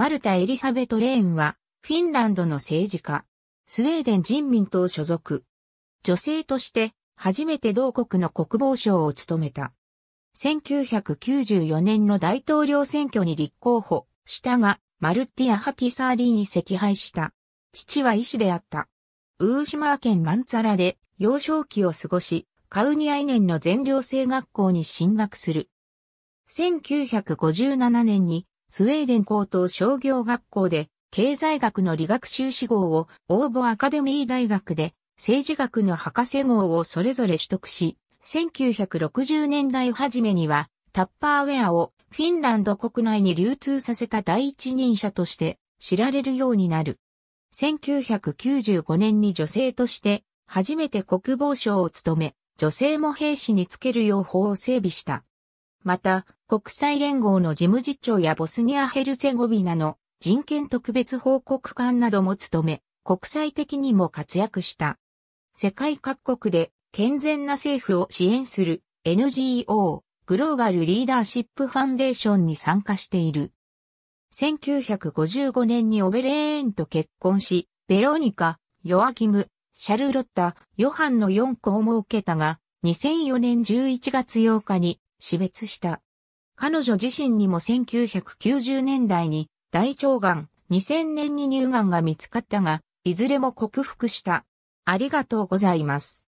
マルタ・エリサベト・レーンは、フィンランドの政治家、スウェーデン人民党所属。女性として、初めて同国の国防省を務めた。1994年の大統領選挙に立候補したが、マルティア・ハティサーリーに惜敗した。父は医師であった。ウーシマー県マンツァラで幼少期を過ごし、カウニアイネンの全寮制学校に進学する。1957年にスウェーデン高等商業学校で経済学の理学修士号を応募アカデミー大学で政治学の博士号をそれぞれ取得し、1960年代初めにはタッパーウェアをフィンランド国内に流通させた第一人者として知られるようになる。1995年に女性として初めて国防省を務め、女性も兵士につける用法を整備した。また、国際連合の事務次長やボスニア・ヘルセゴビナの人権特別報告官なども務め、国際的にも活躍した。世界各国で健全な政府を支援する NGO グローバルリーダーシップファンデーションに参加している。1955年にオベレーンと結婚し、ベロニカ、ヨアキム、シャルロッタ、ヨハンの4子を設けたが、2004年11月8日に死別した。彼女自身にも1990年代に大腸がん、2000年に乳がんが見つかったが、いずれも克服した。ありがとうございます。